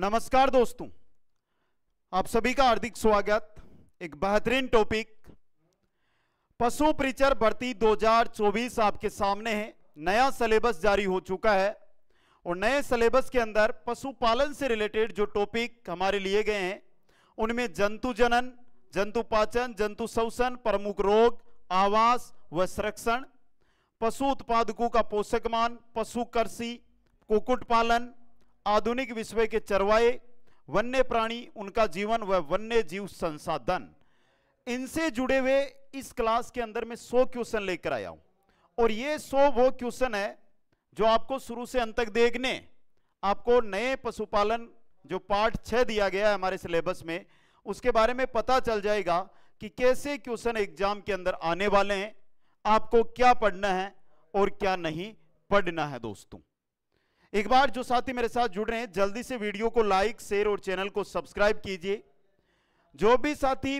नमस्कार दोस्तों आप सभी का हार्दिक स्वागत एक बेहतरीन टॉपिक पशु परिचर भर्ती 2024 आपके सामने है नया सिलेबस जारी हो चुका है और नए सिलेबस के अंदर पशुपालन से रिलेटेड जो टॉपिक हमारे लिए गए हैं उनमें जंतु जनन जंतु पाचन जंतु शोषण प्रमुख रोग आवास व संरक्षण पशु उत्पादकों का पोषक मान पशु कृषि कुकुट पालन आधुनिक विश्व के चरवाए वन्य प्राणी उनका जीवन व वन्य जीव संसाधन इनसे जुड़े हुए इस क्लास के अंदर में 100 क्वेश्चन लेकर आया हूं और ये 100 वो क्वेश्चन है जो आपको शुरू से अंत तक देखने आपको नए पशुपालन जो पार्ट छह दिया गया है हमारे सिलेबस में उसके बारे में पता चल जाएगा कि कैसे क्वेश्चन एग्जाम के अंदर आने वाले हैं आपको क्या पढ़ना है और क्या नहीं पढ़ना है दोस्तों एक बार जो साथी मेरे साथ जुड़ रहे हैं जल्दी से वीडियो को लाइक शेयर और चैनल को सब्सक्राइब कीजिए जो भी साथी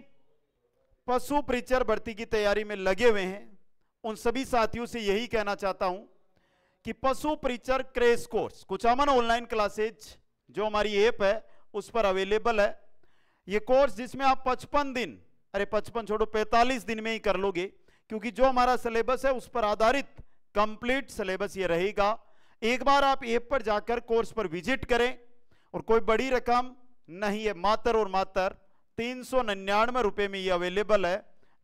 पशु परिचर भर्ती की तैयारी में लगे हुए हैं उन सभी साथियों से यही कहना चाहता हूं कि पशु परिचर crash course Aman online classes जो हमारी ऐप है उस पर अवेलेबल है ये कोर्स जिसमें आप पचपन दिन अरे पचपन छोड़ो पैंतालीस दिन में ही कर लोगे क्योंकि जो हमारा सिलेबस है उस पर आधारित कंप्लीट सिलेबस ये रहेगा एक बार आप ऐप पर जाकर कोर्स पर विजिट करें और कोई बड़ी रकम नहीं है मात्र और मात्र तीन सौ निन्यानवे रुपये में ये अवेलेबल है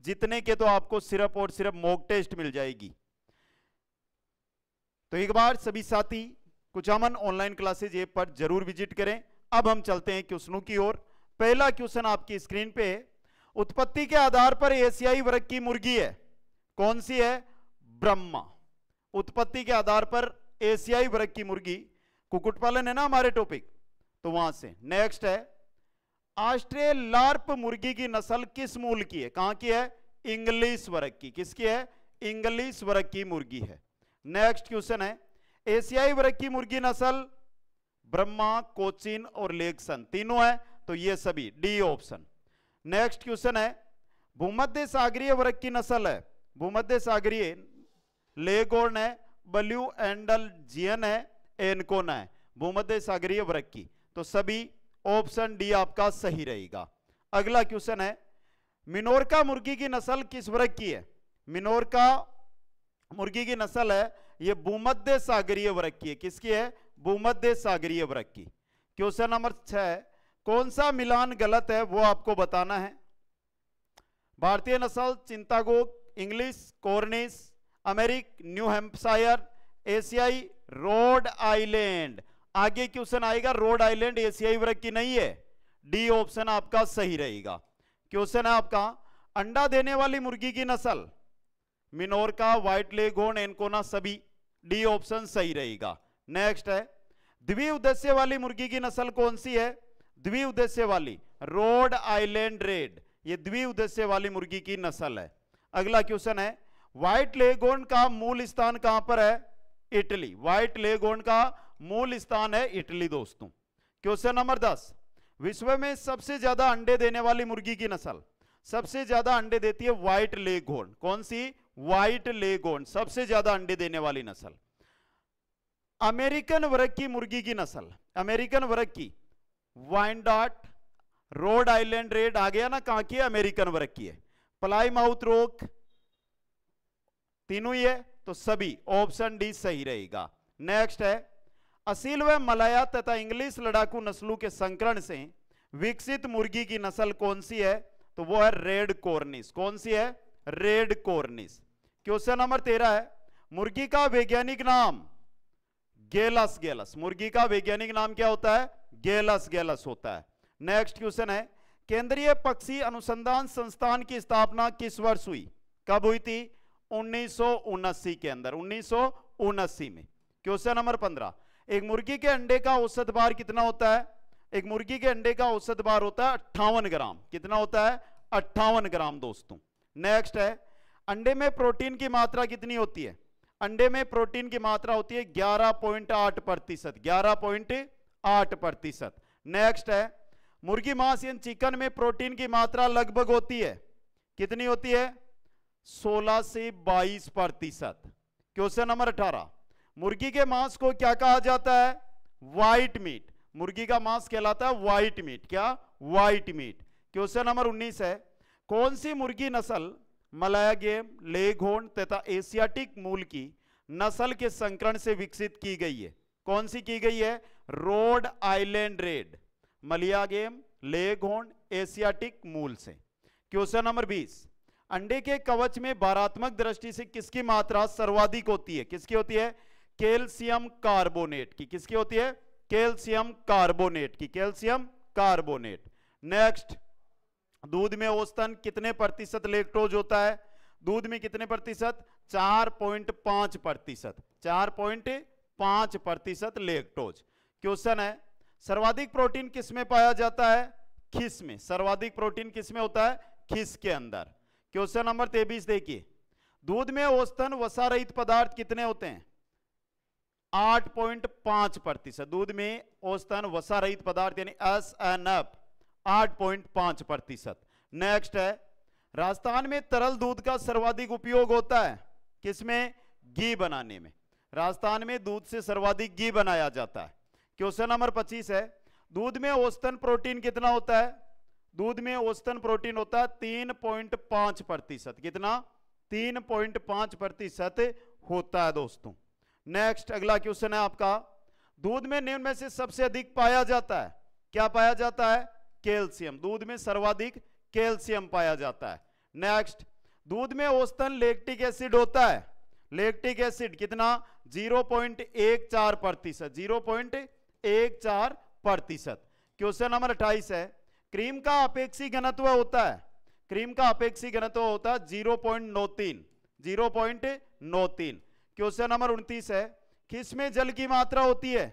जितने के तो आपको सिर्फ और सिर्फ मॉक टेस्ट मिल जाएगी तो एक बार सभी साथी अमन ऑनलाइन क्लासेज ऐप पर जरूर विजिट करें अब हम चलते हैं क्वेश्चनों की ओर पहला क्वेश्चन आपकी स्क्रीन पे उत्पत्ति के आधार पर एशियाई वर्ग की मुर्गी है कौन सी है ब्रह्मा उत्पत्ति के आधार पर एशियाई वर्ग की मुर्गी कुकुट पालन है ना हमारे टॉपिक तो वहां से नेक्स्ट है ऑस्ट्रेलार्प मुर्गी की नस्ल किस मूल की है कहां की है इंग्लिश वर्ग की किसकी है इंग्लिश वर्ग की मुर्गी है नेक्स्ट क्वेश्चन है एशियाई वर्ग की मुर्गी नस्ल ब्रह्मा कोचिन और लेक्सन तीनों है तो ये सभी डी ऑप्शन नेक्स्ट क्वेश्चन है भूमध्य सागरीय वर्ग की नस्ल है भूमध्य सागरीय लेगोर्न है ब्लू एंडल जियन है एनकोना है भूमध्य सागरीय वर्ग की तो सभी ऑप्शन डी आपका सही रहेगा अगला क्वेश्चन है मिनोरका मुर्गी की नस्ल किस वर्ग की है मिनोरका मुर्गी की नस्ल है यह भूमध्य सागरीय वर्ग की है किसकी है भूमध्य सागरीय वर्ग की क्वेश्चन नंबर छह कौन सा मिलान गलत है वो आपको बताना है भारतीय नस्ल चिंतागोग इंग्लिश कोर्निश अमेरिक न्यू हेम्पशायर एशियाई रोड आइलैंड आगे क्वेश्चन आएगा रोड आइलैंड एशियाई वर्ग की नहीं है डी ऑप्शन आपका सही रहेगा क्वेश्चन है आपका अंडा देने वाली मुर्गी की नस्ल का व्हाइट लेगोन एनकोना सभी डी ऑप्शन सही रहेगा नेक्स्ट है द्विउद्देश्य वाली मुर्गी की नस्ल कौन सी है द्विउद्देश्य वाली रोड आइलैंड रेड ये द्विउद्देश्य वाली मुर्गी की नस्ल है अगला क्वेश्चन है व्हाइट लेगोन का मूल स्थान कहां पर है इटली व्हाइट लेगोन का मूल स्थान है इटली दोस्तों क्वेश्चन नंबर दस विश्व में सबसे ज्यादा अंडे देने वाली मुर्गी की नस्ल सबसे ज्यादा अंडे देती है व्हाइट लेगोन कौन सी व्हाइट लेगोन सबसे ज्यादा अंडे देने वाली नस्ल अमेरिकन वर्ग की मुर्गी की नस्ल अमेरिकन वर्ग की वाइनडॉट रोड आइलैंड रेड आ गया ना कहा की अमेरिकन वर्ग की है प्लाई माउथ रोक तीनों ही है तो सभी ऑप्शन डी सही रहेगा नेक्स्ट है असील व मलाया तथा इंग्लिश लड़ाकू नस्लों के संकरण से विकसित मुर्गी की नस्ल कौन सी है तो वो है रेड कॉर्निस कौन सी है रेड कॉर्निस क्वेश्चन नंबर तेरह है मुर्गी का वैज्ञानिक नाम गेलस गेलस मुर्गी का वैज्ञानिक नाम क्या होता है गेलस गेलस होता है नेक्स्ट क्वेश्चन है केंद्रीय पक्षी अनुसंधान संस्थान की स्थापना किस वर्ष हुई कब हुई थी उन्नीस के अंदर उन्नीस में क्वेश्चन नंबर पंद्रह एक मुर्गी के अंडे का औसत बार कितना होता है एक मुर्गी के अंडे का औसत बार होता है अट्ठावन ग्राम कितना होता है अट्ठावन ग्राम दोस्तों नेक्स्ट है अंडे में प्रोटीन की मात्रा कितनी होती है अंडे में प्रोटीन की मात्रा होती है ग्यारह पॉइंट आठ प्रतिशत ग्यारह पॉइंट आठ प्रतिशत नेक्स्ट है मुर्गी मांस या चिकन में प्रोटीन की मात्रा लगभग होती है कितनी होती है 16 से 22 प्रतिशत क्वेश्चन नंबर 18 मुर्गी के मांस को क्या कहा जाता है व्हाइट मीट मुर्गी का मांस कहलाता है व्हाइट मीट क्या व्हाइट मीट क्वेश्चन नंबर 19 है कौन सी मुर्गी नस्ल मलाया गेम लेघोन तथा एशियाटिक मूल की नस्ल के संकरण से विकसित की गई है कौन सी की गई है रोड आइलैंड रेड मलिया गेम लेघोन एशियाटिक मूल से क्वेश्चन नंबर बीस अंडे के कवच में भारात्मक दृष्टि से किसकी मात्रा सर्वाधिक होती है किसकी होती है कैल्शियम कार्बोनेट की किसकी होती है कैल्शियम कार्बोनेट की कैल्शियम कार्बोनेट नेक्स्ट दूध में औसतन कितने प्रतिशत लेक्ट्रोज होता है दूध में कितने प्रतिशत चार पॉइंट पांच प्रतिशत चार पॉइंट पांच प्रतिशत लेक्ट्रोज क्वेश्चन है सर्वाधिक प्रोटीन किसमें पाया जाता है खिस में सर्वाधिक प्रोटीन किसमें होता है खिस के अंदर क्वेश्चन नंबर तेबीस देखिए दूध में औसतन वसा रहित पदार्थ कितने होते हैं आठ पॉइंट पांच प्रतिशत दूध में औसतन वसा रहित पदार्थ यानी एस एन एफ आठ पॉइंट पांच प्रतिशत नेक्स्ट है राजस्थान में तरल दूध का सर्वाधिक उपयोग होता है किसमें घी बनाने में राजस्थान में दूध से सर्वाधिक घी बनाया जाता है क्वेश्चन नंबर पच्चीस है दूध में औसतन प्रोटीन कितना होता है दूध में औसतन प्रोटीन होता है तीन पॉइंट पांच प्रतिशत कितना तीन पॉइंट पांच प्रतिशत होता है दोस्तों नेक्स्ट अगला क्वेश्चन है आपका दूध में निम्न में से सबसे अधिक पाया जाता है क्या पाया जाता है कैल्शियम दूध में सर्वाधिक कैल्शियम पाया जाता है नेक्स्ट दूध में औसतन लेक्टिक एसिड होता है लेक्टिक एसिड कितना 0.14 प्रतिशत 0.14 प्रतिशत क्वेश्चन नंबर अट्ठाईस है क्रीम का अपेक्षी घनत्व होता है क्रीम का अपेक्षी घनत्व होता है जीरो पॉइंट नौ तीन जीरो पॉइंट नौ तीन क्वेश्चन नंबर उनतीस है किस में जल की मात्रा होती है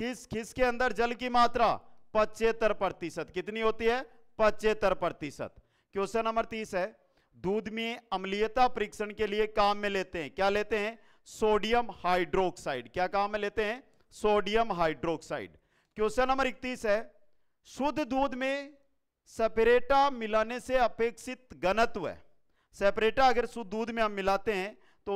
किस किस के अंदर जल की मात्रा पचहत्तर प्रतिशत कितनी होती है पचहत्तर प्रतिशत क्वेश्चन नंबर तीस है दूध में अम्लीयता परीक्षण के लिए काम में लेते हैं क्या लेते हैं सोडियम हाइड्रोक्साइड क्या काम में लेते हैं सोडियम हाइड्रोक्साइड क्वेश्चन नंबर इकतीस है शुद्ध दूध में सेपरेटा मिलाने से अपेक्षित घनत्व है सेपरेटा अगर शुद्ध दूध में हम मिलाते हैं तो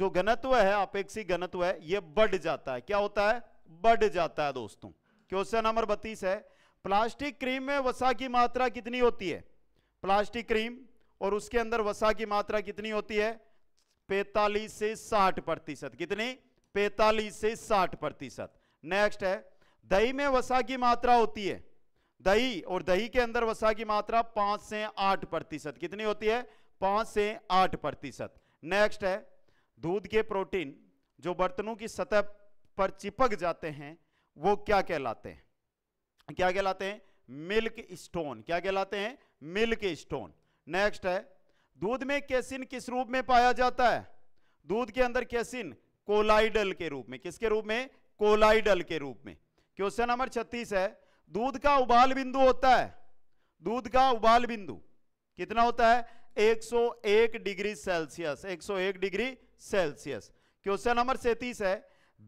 जो घनत्व है अपेक्षित घनत्व है यह बढ़ जाता है क्या होता है बढ़ जाता है दोस्तों क्वेश्चन नंबर बत्तीस है प्लास्टिक क्रीम में वसा की मात्रा कितनी होती है प्लास्टिक क्रीम और उसके अंदर वसा की मात्रा कितनी होती है 45 से 60 प्रतिशत कितनी 45 से 60 प्रतिशत नेक्स्ट है दही में वसा की मात्रा होती है दही और दही के अंदर वसा की मात्रा पांच से आठ प्रतिशत कितनी होती है पांच से आठ प्रतिशत नेक्स्ट है दूध के प्रोटीन जो बर्तनों की सतह पर चिपक जाते हैं वो क्या कहलाते हैं क्या कहलाते हैं मिल्क स्टोन क्या कहलाते हैं मिल्क स्टोन नेक्स्ट है दूध में कैसिन किस रूप में पाया जाता है दूध के अंदर कैसिन कोलाइडल के रूप में किसके रूप में कोलाइडल के रूप में क्वेश्चन नंबर छत्तीस है दूध का उबाल बिंदु होता है दूध का उबाल बिंदु कितना होता है 101 degree Celsius 101 degree Celsius question number सैतीस है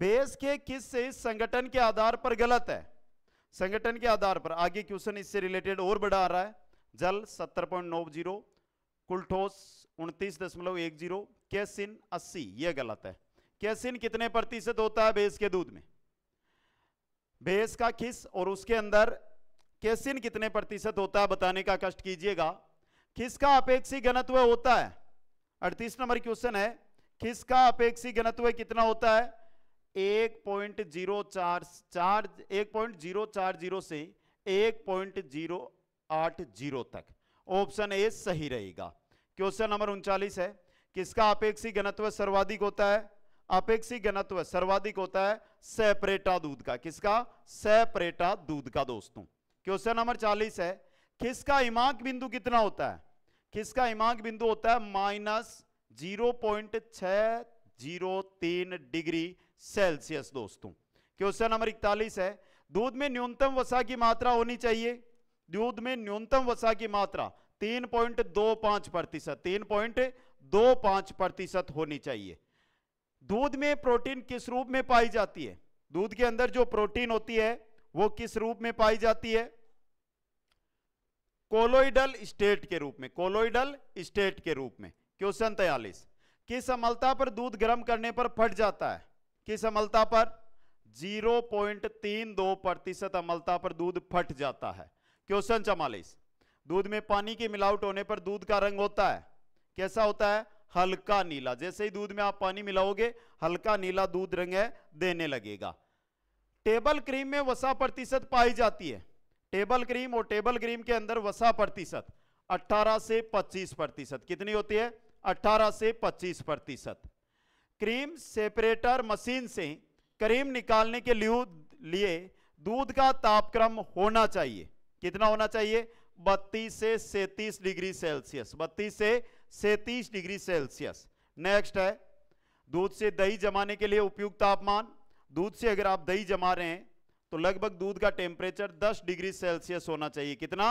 बेस के किस से इस संगठन के आधार पर गलत है संगठन के आधार पर आगे क्वेश्चन इससे रिलेटेड और बढ़ा रहा है जल सत्तर पॉइंट नौ जीरो कुलठोस उनतीस दशमलव एक जीरो कैसिन अस्सी यह गलत है कैसिन कितने प्रतिशत होता है बेस के दूध में भेस का किस और उसके अंदर कैसिन कितने प्रतिशत होता है बताने का कष्ट कीजिएगा किसका अपेक्षी घनत्व होता है अड़तीस नंबर क्वेश्चन है किसका अपेक्षी घनत्व कितना होता है एक पॉइंट जीरो चार चार एक पॉइंट जीरो चार जीरो से एक पॉइंट जीरो आठ जीरो तक ऑप्शन ए सही रहेगा क्वेश्चन नंबर उनचालीस है किसका अपेक्षी घनत्व सर्वाधिक होता है अपेक्षी घनत्व सर्वाधिक होता है सेपरेटा दूध का किसका सेपरेटा दूध का दोस्तों क्वेश्चन नंबर चालीस है किसका इमांक बिंदु कितना होता है किसका इमांक बिंदु होता है माइनस जीरो पॉइंट छ जीरो तीन डिग्री सेल्सियस दोस्तों क्वेश्चन नंबर इकतालीस है दूध में न्यूनतम वसा की मात्रा होनी चाहिए दूध में न्यूनतम वसा की मात्रा तीन पॉइंट दो पांच प्रतिशत तीन पॉइंट दो पांच प्रतिशत होनी चाहिए दूध में प्रोटीन किस रूप में पाई जाती है दूध के अंदर जो प्रोटीन होती है वो किस रूप में पाई जाती है कोलोइडल स्टेट के रूप में कोलोइडल स्टेट के रूप में क्वेश्चन तयालीस किस अमलता पर दूध गर्म करने पर फट जाता है किस अमलता पर 0.32 प्रतिशत अमलता पर दूध फट जाता है क्वेश्चन चवालीस दूध में पानी की मिलावट होने पर दूध का रंग होता है कैसा होता है हल्का नीला जैसे ही दूध में आप पानी मिलाओगे हल्का नीला दूध रंग है देने लगेगा टेबल क्रीम में वसा प्रतिशत पाई जाती है टेबल क्रीम और टेबल क्रीम के अंदर वसा प्रतिशत 18 से 25 प्रतिशत कितनी होती है 18 से 25 प्रतिशत क्रीम सेपरेटर मशीन से क्रीम निकालने के लिए दूध का तापक्रम होना चाहिए कितना होना चाहिए बत्तीस से सैतीस डिग्री सेल्सियस बत्तीस से सैतीस डिग्री सेल्सियस नेक्स्ट है दूध से दही जमाने के लिए उपयुक्त तापमान दूध से अगर आप दही जमा रहे हैं तो लगभग दूध का टेम्परेचर 10 डिग्री सेल्सियस होना चाहिए कितना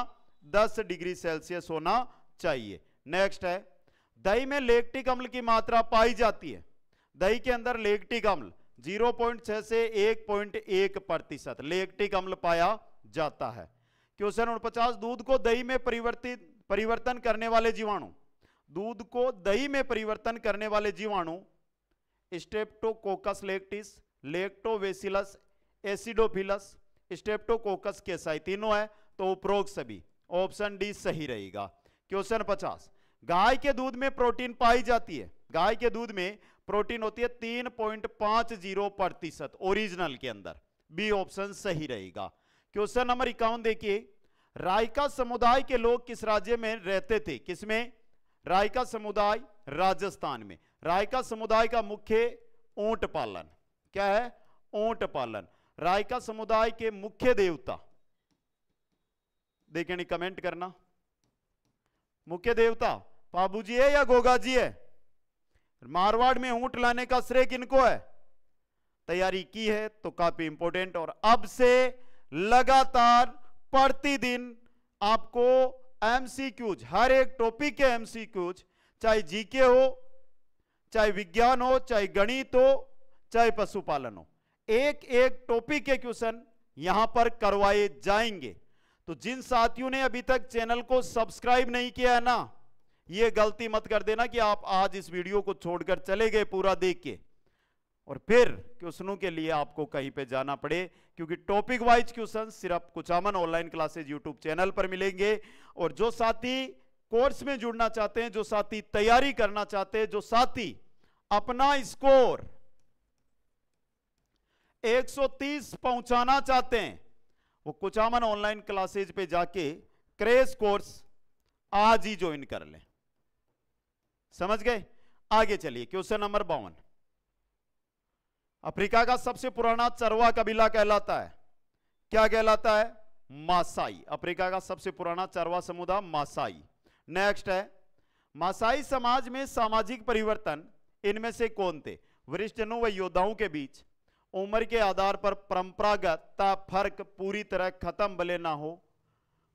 10 डिग्री सेल्सियस होना चाहिए नेक्स्ट है दही में लेक्टिक अम्ल की मात्रा पाई जाती है दही के अंदर लेक्टिक अम्ल 0.6 से 1.1 प्रतिशत लेक्टिक अम्ल पाया जाता है क्वेश्चन उनपचास दूध को दही में परिवर्तित परिवर्तन करने वाले जीवाणु दूध को दही में परिवर्तन करने वाले जीवाणु streptococcus lactis lactobacillus acidophilus streptococcus के साथ तीनों है तो उपरोक्त सभी ऑप्शन डी सही रहेगा क्वेश्चन पचास गाय के दूध में प्रोटीन पाई जाती है गाय के दूध में प्रोटीन होती है तीन पॉइंट पांच जीरो प्रतिशत ओरिजिनल के अंदर बी ऑप्शन सही रहेगा क्वेश्चन नंबर इक्यावन देखिए रायका समुदाय के लोग किस राज्य में रहते थे किसमें रायका समुदाय राजस्थान में रायका समुदाय का मुख्य ऊंट पालन क्या है ऊंट पालन रायका समुदाय के मुख्य देवता देखें कमेंट करना मुख्य देवता बाबू जी है या गोगा जी है मारवाड़ में ऊंट लाने का श्रेय किनको है तैयारी की है तो काफी इंपोर्टेंट और अब से लगातार प्रतिदिन आपको एमसीक्यूज हर एक टॉपिक के एमसीक्यूज चाहे जीके हो चाहे विज्ञान हो चाहे गणित हो चाहे पशुपालन हो एक एक टॉपिक के क्वेश्चन यहां पर करवाए जाएंगे तो जिन साथियों ने अभी तक चैनल को सब्सक्राइब नहीं किया है ना ये गलती मत कर देना कि आप आज इस वीडियो को छोड़कर चले गए पूरा देख के और फिर क्वेश्चनों के लिए आपको कहीं पे जाना पड़े क्योंकि टॉपिक वाइज क्वेश्चन सिर्फ Kuchaman online classes YouTube channel पर मिलेंगे और जो साथी कोर्स में जुड़ना चाहते हैं जो साथी तैयारी करना चाहते हैं जो साथी अपना स्कोर 130 पहुंचाना चाहते हैं वो कुचामन ऑनलाइन क्लासेज पे जाके क्रेज कोर्स आज ही ज्वाइन कर लें समझ गए आगे चलिए क्वेश्चन नंबर बावन अफ्रीका का सबसे पुराना चरवा कबीला कहलाता है क्या कहलाता है मासाई अफ्रीका का सबसे पुराना चरवा समुदाय मासाई नेक्स्ट है मासाई समाज में सामाजिक परिवर्तन इनमें से कौन थे वरिष्ठनों व योद्धाओं के बीच उम्र के आधार पर परंपरागत फर्क पूरी तरह खत्म भले ना हो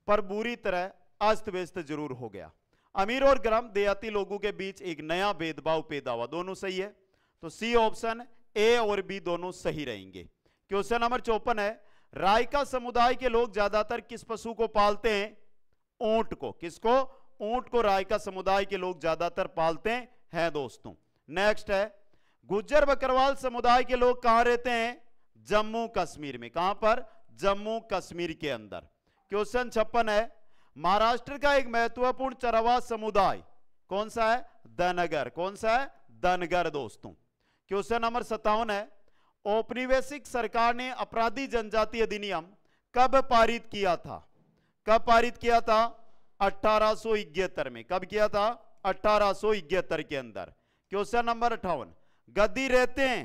पर बुरी तरह अस्त व्यस्त जरूर हो गया अमीर और ग्राम देहाती लोगों के बीच एक नया भेदभाव पैदा हुआ दोनों सही है तो सी ऑप्शन ए और बी दोनों सही रहेंगे क्वेश्चन नंबर चौपन है रायका समुदाय के लोग ज्यादातर किस पशु को पालते हैं ऊंट को किसको ऊंट को रायका समुदाय के लोग ज्यादातर पालते हैं, हैं दोस्तों नेक्स्ट है गुज्जर बकरवाल समुदाय के लोग कहां रहते हैं जम्मू कश्मीर में कहां पर जम्मू कश्मीर के अंदर क्वेश्चन छप्पन है महाराष्ट्र का एक महत्वपूर्ण चरवा समुदाय कौन सा है दनगर कौन सा है दनगर दोस्तों क्वेश्चन नंबर सत्तावन है औपनिवेशिक सरकार ने अपराधी जनजाति अधिनियम कब पारित किया था कब पारित किया था अठारह में कब किया था अठारह के अंदर क्वेश्चन नंबर अठावन गद्दी रहते हैं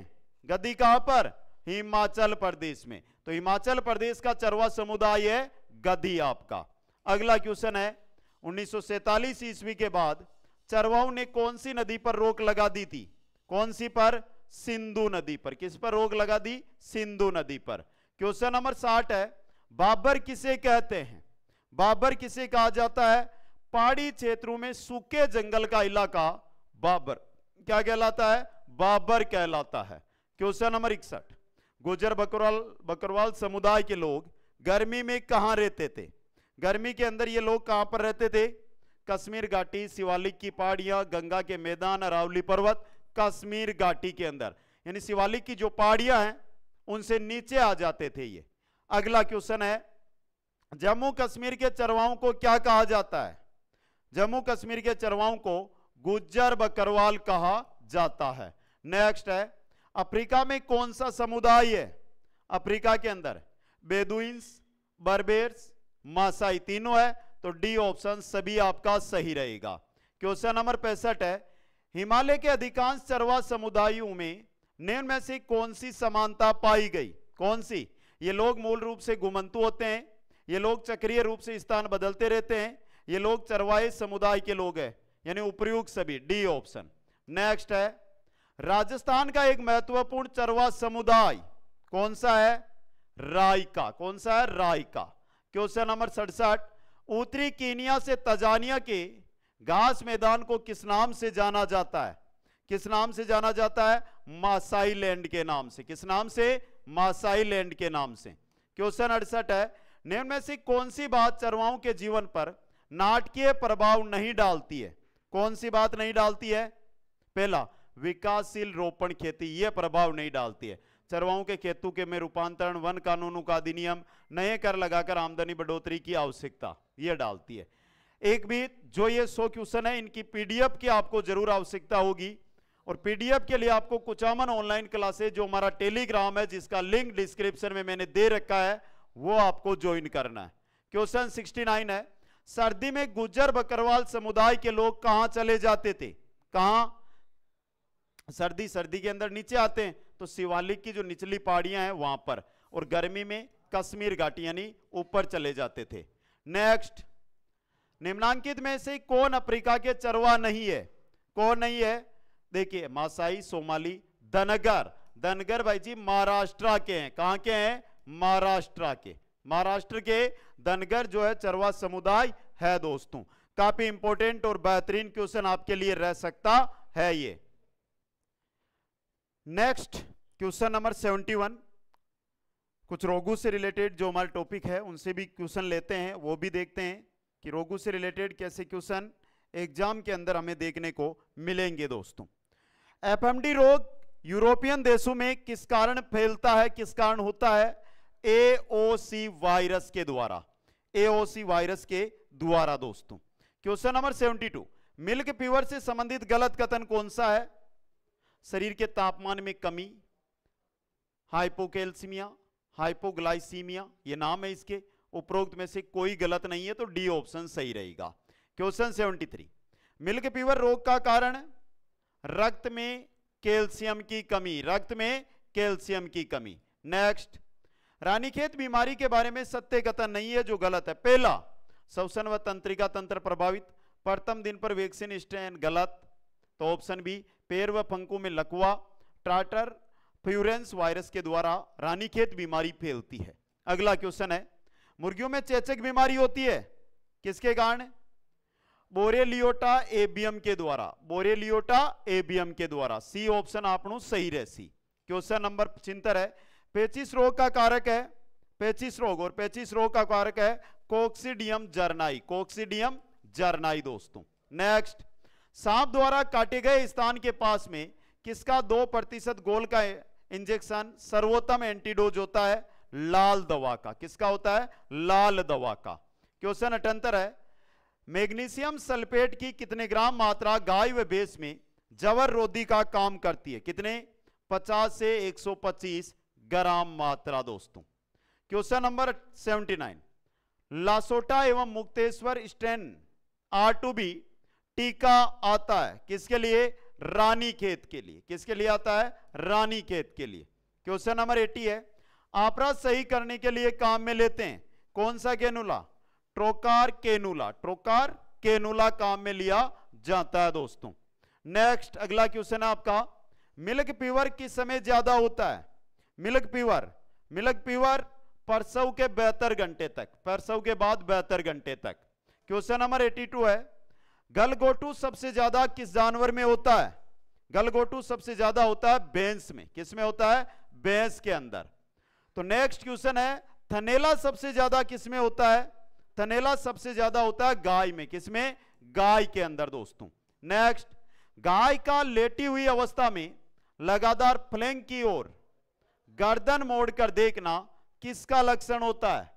गद्दी कहां पर हिमाचल प्रदेश में तो हिमाचल प्रदेश का चरवा समुदाय है गद्दी आपका अगला क्वेश्चन है उन्नीस ईस्वी के बाद चरवाओं ने कौन सी नदी पर रोक लगा दी थी कौन सी पर सिंधु नदी पर किस पर रोक लगा दी सिंधु नदी पर क्वेश्चन नंबर साठ है बाबर किसे कहते हैं बाबर किसे कहा जाता है पहाड़ी क्षेत्रों में सूखे जंगल का इलाका बाबर क्या कहलाता है बाबर कहलाता है क्वेश्चन नंबर इकसठ गुजर बकरवाल बकरवाल समुदाय के लोग गर्मी में कहाँ रहते थे गर्मी के अंदर ये लोग कहां पर रहते थे कश्मीर घाटी शिवालिक की पहाड़ियां गंगा के मैदान अरावली पर्वत कश्मीर घाटी के अंदर यानी शिवालिक की जो पहाड़ियां हैं उनसे नीचे आ जाते थे ये अगला क्वेश्चन है जम्मू कश्मीर के चरवाओं को क्या कहा जाता है जम्मू कश्मीर के चरवाओं को गुज्जर बकरवाल कहा जाता है नेक्स्ट है अफ्रीका में कौन सा समुदाय है अफ्रीका के अंदर बेदुइंस बर्बेर्स मासाई तीनों है तो डी ऑप्शन सभी आपका सही रहेगा क्वेश्चन नंबर पैंसठ है हिमालय के अधिकांश चरवा समुदायों में निम्न में से कौन सी समानता पाई गई कौन सी ये लोग मूल रूप से घुमंतु होते हैं ये लोग चक्रीय रूप से स्थान बदलते रहते हैं ये लोग चरवाए समुदाय के लोग हैं यानी उपयुक्त सभी डी ऑप्शन नेक्स्ट है राजस्थान का एक महत्वपूर्ण चरवा समुदाय कौन सा है रायका कौन सा है रायका क्वेश्चन नंबर सड़सठ उत्तरी कीनिया से तजानिया के घास मैदान को किस नाम से जाना जाता है किस नाम से जाना जाता है मासाई लैंड के नाम से किस नाम से मासाई लैंड के नाम से क्वेश्चन अड़सठ है निम्न में से कौन सी बात चरवाओं के जीवन पर नाटकीय प्रभाव नहीं डालती है कौन सी बात नहीं डालती है पहला विकासशील रोपण खेती यह प्रभाव नहीं डालती है चरवाओं के खेतों के में रूपांतरण वन कानूनों का अधिनियम नए कर लगाकर आमदनी बढ़ोतरी की आवश्यकता यह डालती है एक भी जो ये सो क्वेश्चन है इनकी पीडीएफ की आपको जरूर आवश्यकता होगी और पीडीएफ के लिए आपको कुचामन ऑनलाइन क्लासेस जो हमारा टेलीग्राम है जिसका लिंक डिस्क्रिप्शन में मैंने दे रखा है वो आपको ज्वाइन करना है क्वेश्चन 69 है सर्दी में गुजर बकरवाल समुदाय के लोग कहां चले जाते थे कहां सर्दी सर्दी के अंदर नीचे आते हैं तो शिवालिक की जो निचली पहाड़ियां हैं वहां पर और गर्मी में कश्मीर घाटी यानी ऊपर चले जाते थे नेक्स्ट निम्नांकित में से कौन अफ्रीका के चरवा नहीं है कौन नहीं है देखिए मासाई सोमाली धनगर धनगर भाई जी महाराष्ट्र के हैं कहा के हैं महाराष्ट्र के महाराष्ट्र के धनगर जो है चरवा समुदाय है दोस्तों काफी इंपोर्टेंट और बेहतरीन क्वेश्चन आपके लिए रह सकता है ये next question number seventy one कुछ रोगों से रिलेटेड जो हमारे टॉपिक है उनसे भी क्वेश्चन लेते हैं वो भी देखते हैं कि रोगों से रिलेटेड कैसे क्वेश्चन एग्जाम के अंदर हमें देखने को मिलेंगे दोस्तों एफएमडी रोग यूरोपियन देशों में किस कारण फैलता है किस कारण होता है एओसी वायरस के द्वारा एओसी वायरस के द्वारा दोस्तों क्वेश्चन नंबर 72 मिल्क फीवर से संबंधित गलत कथन कौन सा है शरीर के तापमान में कमी हाइपोकेल्सीमिया हाइपोग्लाइसीमिया ये नाम है इसके उपरोक्त में से कोई गलत नहीं है तो डी ऑप्शन सही रहेगा क्वेश्चन 73 मिल्क फीवर रोग का कारण रक्त में कैल्शियम की कमी रक्त में कैल्शियम की कमी नेक्स्ट रानीखेत बीमारी के बारे में सत्य कथन नहीं है जो गलत है पहला श्वसन व तंत्रिका तंत्र प्रभावित प्रथम दिन पर वैक्सीन स्टैन गलत तो ऑप्शन बी पैर व पंखों में लकवा ट्राटर फ्यूरेंस वायरस के द्वारा रानीखेत बीमारी फैलती है अगला क्वेश्चन है मुर्गियों में चेचक बीमारी होती है किसके कारण बोरेलियोटा एबीएम के द्वारा बोरेलियोटा एबीएम के द्वारा सी ऑप्शन आप सही सी क्वेश्चन नंबर चिंतर है पेचिस रोग का कारक है पेचिस रोग और पेचिस रोग का कारक है कोक्सीडियम जरनाई कोक्सीडियम जरनाई दोस्तों नेक्स्ट सांप द्वारा काटे गए स्थान के पास में किसका दो प्रतिशत गोल का इंजेक्शन सर्वोत्तम एंटीडोज होता है लाल दवा का किसका होता है लाल दवा का क्वेश्चन अठहत्तर है मैग्नीशियम सल्फेट की कितने ग्राम मात्रा गाय व बेस में जवर रोधी का काम करती है कितने 50 से 125 ग्राम मात्रा दोस्तों क्वेश्चन नंबर 79 लासोटा एवं Mukteshwar strain R two B टीका आता है किसके लिए रानी खेत के लिए किसके लिए आता है रानी खेत के लिए क्वेश्चन नंबर 80 है अपराध सही करने के लिए काम में लेते हैं कौन सा cannula trocar cannula trocar cannula काम में लिया जाता है दोस्तों नेक्स्ट अगला क्वेश्चन है आपका मिल्क पीवर किस समय ज्यादा होता है मिल्क पीवर मिल्क पीवर परसों के बेहतर घंटे तक परसों के बाद बेहतर घंटे तक क्वेश्चन नंबर 82 है गलगोटू सबसे ज्यादा किस जानवर में होता है गलगोटू सबसे ज्यादा होता है बेंस में किस में होता है बेंस के अंदर तो नेक्स्ट क्वेश्चन है थनेला सबसे ज्यादा किसमें होता है थनेला सबसे ज्यादा होता है गाय में किसमें गाय के अंदर दोस्तों नेक्स्ट गाय का लेटी हुई अवस्था में लगातार फ्लैंग की ओर गर्दन मोड़कर देखना किसका लक्षण होता है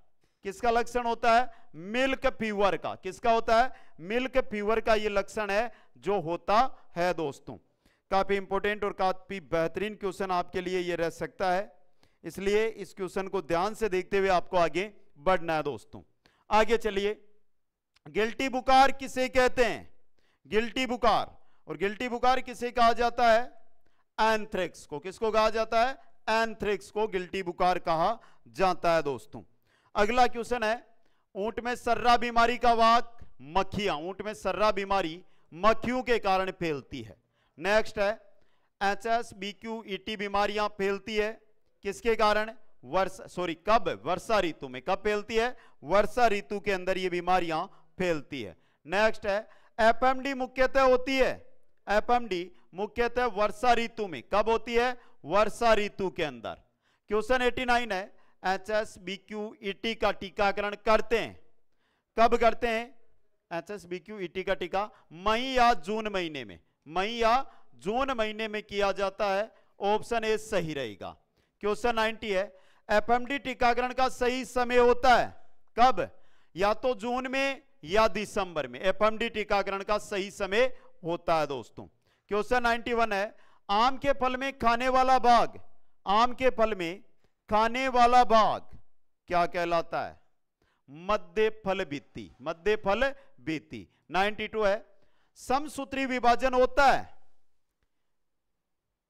किसका लक्षण होता है मिल्क फीवर का किसका होता है मिल्क फीवर का ये लक्षण है जो होता है दोस्तों काफी इंपोर्टेंट और काफी बेहतरीन क्वेश्चन आपके लिए ये रह सकता है इसलिए इस क्वेश्चन को ध्यान से देखते हुए आपको आगे बढ़ना है दोस्तों आगे चलिए गिल्टी बुकार किसे कहते हैं गिल्टी बुकार और गिल्टी बुकार किसे कहा जाता है एंथ्रेक्स को किसको कहा जाता है एंथ्रेक्स को गिल्टी बुकार कहा जाता है दोस्तों अगला क्वेश्चन है ऊंट में सर्रा बीमारी का वाक मक्खियां ऊंट में सर्रा बीमारी मक्खियों के कारण फैलती है नेक्स्ट है H S B Q E T बीमारियां फैलती है किसके कारण वर्षा सॉरी कब वर्षा ऋतु में कब फैलती है वर्षा ऋतु के अंदर ये बीमारियां फैलती है नेक्स्ट है एफएमडी मुख्यतः होती है एफएमडी मुख्यतः वर्षा ऋतु में कब होती है वर्षा ऋतु के अंदर क्वेश्चन 89 है H S B Q ET का टीकाकरण करते हैं कब करते हैं H S B Q ET का टीका मई या जून महीने में मई या जून महीने में किया जाता है ऑप्शन ए सही रहेगा क्वेश्चन 90 है एफएमडी टीकाकरण का सही समय होता है कब या तो जून में या दिसंबर में एफएमडी टीकाकरण का सही समय होता है दोस्तों क्वेश्चन 91 है आम के फल में खाने वाला बाघ आम के फल में खाने वाला बाघ क्या कहलाता है मध्य फल बीती मध्य फल बीती 92 है समसूत्री विभाजन होता है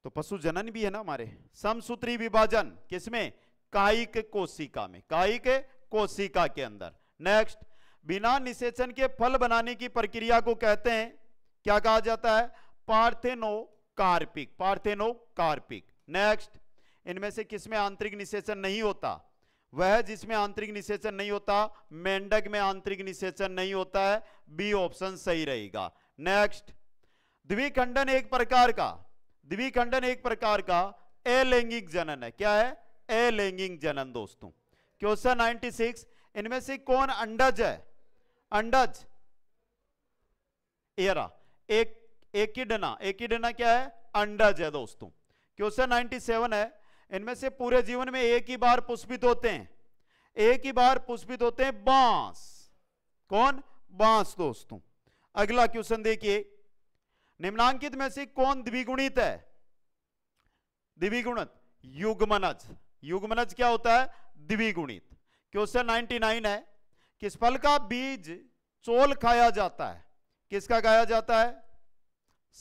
तो पशु जनन भी है ना हमारे समसूत्री विभाजन किसमें कायिक कोशिका में कायिक कोशिका के अंदर नेक्स्ट बिना निषेचन के फल बनाने की प्रक्रिया को कहते हैं क्या कहा जाता है पार्थेनो कार्पिक पार्थेनो कार्पिक नेक्स्ट इनमें से किसमें आंतरिक निषेचन नहीं होता वह जिसमें आंतरिक निषेचन नहीं होता मेंढक में आंतरिक निषेचन नहीं होता है बी ऑप्शन सही रहेगा नेक्स्ट द्विखंडन एक प्रकार का द्विखंडन एक प्रकार का अलैंगिक जनन है क्या है अलैंगिक जनन दोस्तों क्वेश्चन 96 इनमें से कौन अंडज है अंडज एरा एक ही डना क्या है अंडज है दोस्तों क्वेश्चन 97 है इनमें से पूरे जीवन में एक ही बार पुष्पित होते हैं एक ही बार पुष्पित होते हैं बांस कौन बांस दोस्तों अगला क्वेश्चन देखिए निम्नांकित में से कौन द्विगुणित है द्विगुणित युगमनज युगमनज क्या होता है द्विगुणित क्वेश्चन 99 है किस फल का बीज चोल खाया जाता है किसका खाया जाता है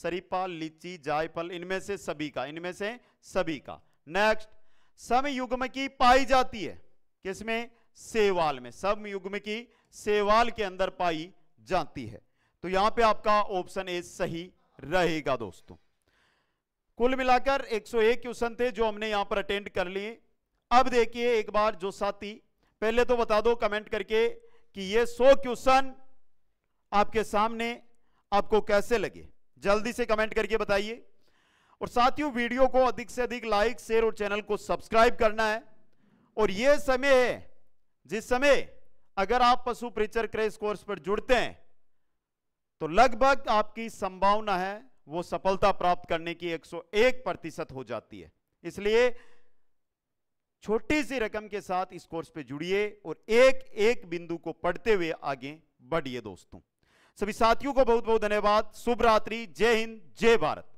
सरीपा लीची जायफल इनमें से सभी का इनमें से सभी का नेक्स्ट सम युग्म की पाई जाती है किसमें सेवाल में सम युग्म की सेवाल के अंदर पाई जाती है तो यहां पे आपका ऑप्शन ए सही रहेगा दोस्तों कुल मिलाकर 101 क्वेश्चन थे जो हमने यहां पर अटेंड कर लिए अब देखिए एक बार जो साथी पहले तो बता दो कमेंट करके कि ये 100 क्वेश्चन आपके सामने आपको कैसे लगे जल्दी से कमेंट करके बताइए और साथियों वीडियो को अधिक से अधिक लाइक शेयर और चैनल को सब्सक्राइब करना है और यह समय है जिस समय अगर आप पशु प्रीचर क्रेस कोर्स पर जुड़ते हैं तो लगभग आपकी संभावना है वो सफलता प्राप्त करने की 101 प्रतिशत हो जाती है इसलिए छोटी सी रकम के साथ इस कोर्स पे जुड़िए और एक एक बिंदु को पढ़ते हुए आगे बढ़िए दोस्तों सभी साथियों को बहुत बहुत धन्यवाद शुभ रात्रि जय हिंद जय भारत